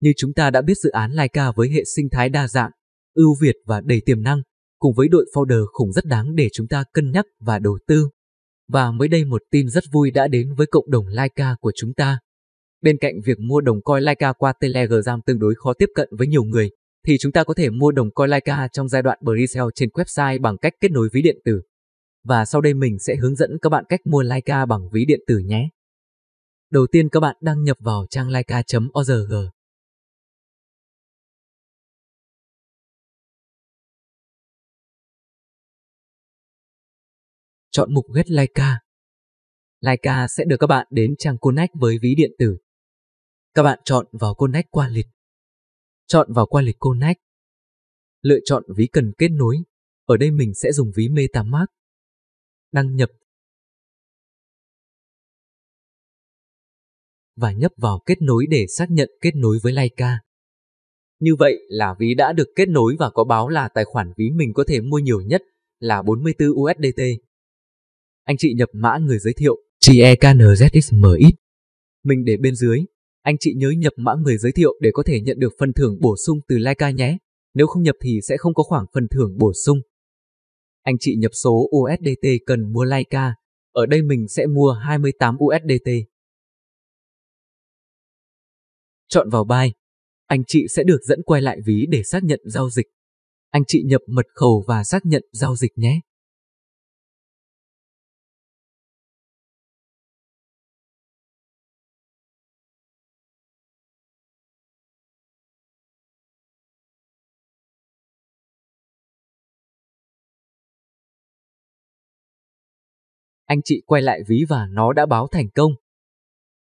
Như chúng ta đã biết dự án Laika với hệ sinh thái đa dạng, ưu việt và đầy tiềm năng, cùng với đội folder khủng rất đáng để chúng ta cân nhắc và đầu tư. Và mới đây một tin rất vui đã đến với cộng đồng Laika của chúng ta. Bên cạnh việc mua đồng coin Laika qua Telegram tương đối khó tiếp cận với nhiều người, thì chúng ta có thể mua đồng coin Laika trong giai đoạn pre-sale trên website bằng cách kết nối ví điện tử. Và sau đây mình sẽ hướng dẫn các bạn cách mua Laika bằng ví điện tử nhé. Đầu tiên các bạn đăng nhập vào trang laika.org. chọn mục get Laika. Laika sẽ đưa các bạn đến trang Connect với ví điện tử. Các bạn chọn vào Connect qua lịch. Chọn vào qua lịch Connect. Lựa chọn ví cần kết nối. Ở đây mình sẽ dùng ví MetaMask. Đăng nhập. Và nhấp vào kết nối để xác nhận kết nối với Laika. Như vậy là ví đã được kết nối và có báo là tài khoản ví mình có thể mua nhiều nhất là 44 USDT. Anh chị nhập mã người giới thiệu, GEKNZXMX. Mình để bên dưới. Anh chị nhớ nhập mã người giới thiệu để có thể nhận được phần thưởng bổ sung từ Laika nhé. Nếu không nhập thì sẽ không có khoảng phần thưởng bổ sung. Anh chị nhập số USDT cần mua Laika. Ở đây mình sẽ mua 28 USDT. Chọn vào buy, Anh chị sẽ được dẫn quay lại ví để xác nhận giao dịch. Anh chị nhập mật khẩu và xác nhận giao dịch nhé. anh chị quay lại ví và nó đã báo thành công.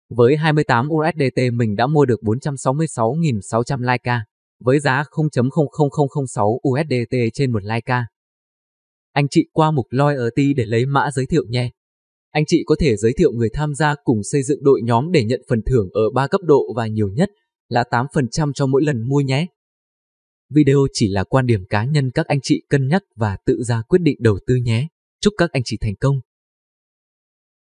Với 28 USDT mình đã mua được 466.600 Laika, với giá 0.00006 USDT trên một Laika. Anh chị qua mục Loyalty để lấy mã giới thiệu nhé. Anh chị có thể giới thiệu người tham gia cùng xây dựng đội nhóm để nhận phần thưởng ở 3 cấp độ và nhiều nhất là 8% cho mỗi lần mua nhé. Video chỉ là quan điểm cá nhân các anh chị cân nhắc và tự ra quyết định đầu tư nhé. Chúc các anh chị thành công!